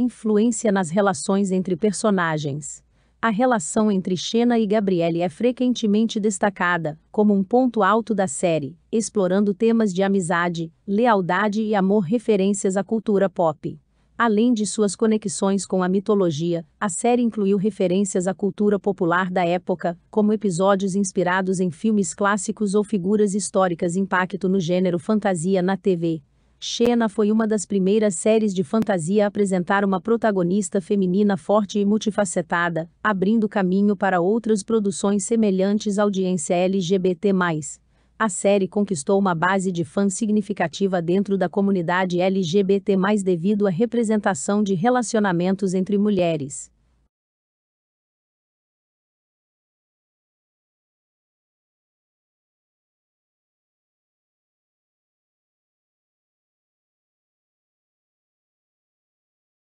influência nas relações entre personagens. A relação entre Xena e Gabriele é frequentemente destacada como um ponto alto da série, explorando temas de amizade, lealdade e amor referências à cultura pop. Além de suas conexões com a mitologia, a série incluiu referências à cultura popular da época, como episódios inspirados em filmes clássicos ou figuras históricas impacto no gênero fantasia na TV. Xena foi uma das primeiras séries de fantasia a apresentar uma protagonista feminina forte e multifacetada, abrindo caminho para outras produções semelhantes à audiência LGBT. A série conquistou uma base de fãs significativa dentro da comunidade LGBT, devido à representação de relacionamentos entre mulheres.